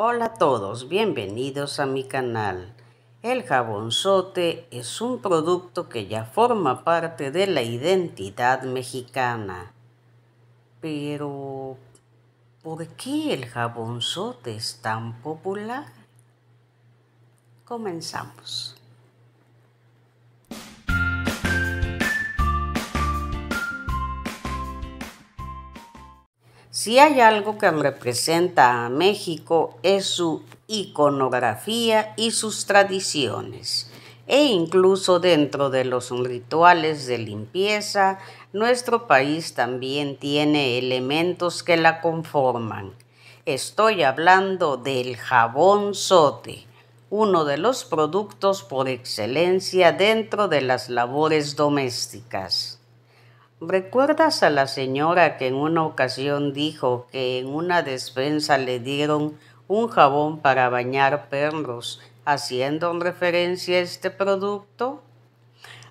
Hola a todos, bienvenidos a mi canal. El jabonzote es un producto que ya forma parte de la identidad mexicana. Pero, ¿por qué el jabonzote es tan popular? Comenzamos. Si hay algo que representa a México es su iconografía y sus tradiciones. E incluso dentro de los rituales de limpieza, nuestro país también tiene elementos que la conforman. Estoy hablando del jabón sote, uno de los productos por excelencia dentro de las labores domésticas. ¿Recuerdas a la señora que en una ocasión dijo que en una despensa le dieron un jabón para bañar perros, haciendo referencia a este producto?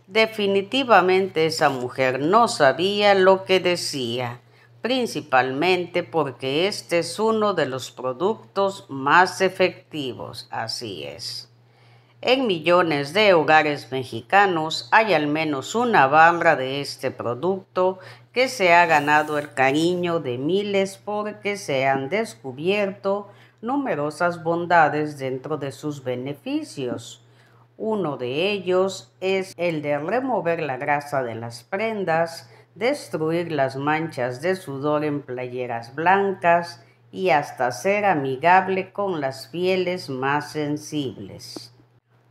Definitivamente esa mujer no sabía lo que decía, principalmente porque este es uno de los productos más efectivos, así es. En millones de hogares mexicanos hay al menos una barra de este producto que se ha ganado el cariño de miles porque se han descubierto numerosas bondades dentro de sus beneficios. Uno de ellos es el de remover la grasa de las prendas, destruir las manchas de sudor en playeras blancas y hasta ser amigable con las pieles más sensibles.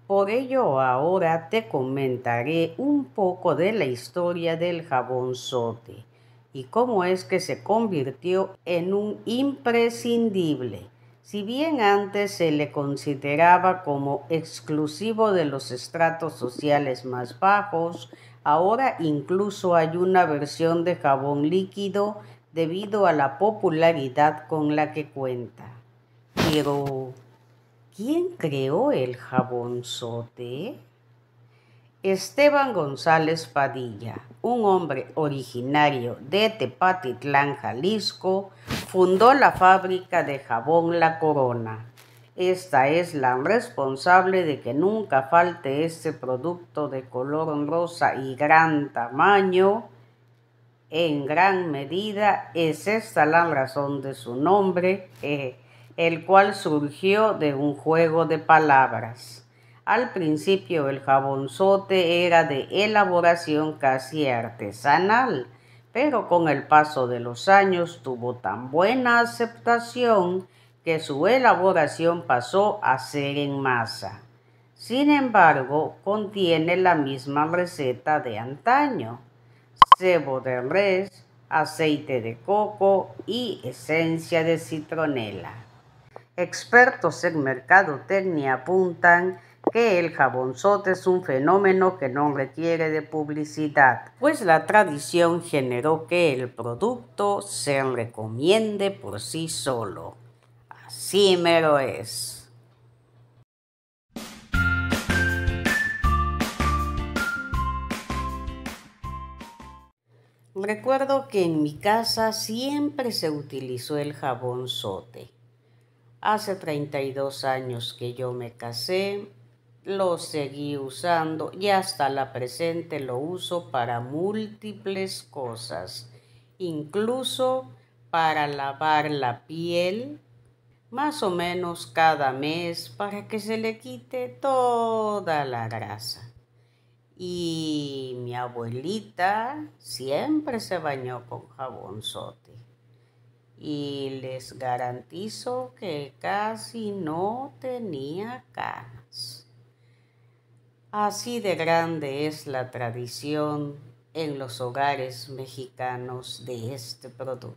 Por ello ahora te comentaré un poco de la historia del jabón sote y cómo es que se convirtió en un imprescindible. Si bien antes se le consideraba como exclusivo de los estratos sociales más bajos, ahora incluso hay una versión de jabón líquido debido a la popularidad con la que cuenta. Pero ¿Quién creó el jabonzote? Esteban González Padilla, un hombre originario de Tepatitlán, Jalisco, fundó la fábrica de jabón La Corona. Esta es la responsable de que nunca falte este producto de color rosa y gran tamaño. En gran medida es esta la razón de su nombre. Eh, el cual surgió de un juego de palabras. Al principio el jabonzote era de elaboración casi artesanal, pero con el paso de los años tuvo tan buena aceptación que su elaboración pasó a ser en masa. Sin embargo, contiene la misma receta de antaño, cebo de res, aceite de coco y esencia de citronela. Expertos en mercadotecnia apuntan que el jabonzote es un fenómeno que no requiere de publicidad, pues la tradición generó que el producto se recomiende por sí solo. Así me lo es. Recuerdo que en mi casa siempre se utilizó el jabonzote. Hace 32 años que yo me casé, lo seguí usando y hasta la presente lo uso para múltiples cosas, incluso para lavar la piel más o menos cada mes para que se le quite toda la grasa. Y mi abuelita siempre se bañó con jabón y les garantizo que casi no tenía canas. Así de grande es la tradición en los hogares mexicanos de este producto.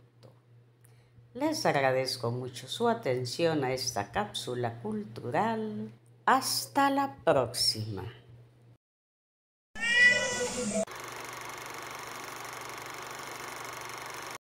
Les agradezco mucho su atención a esta cápsula cultural. Hasta la próxima.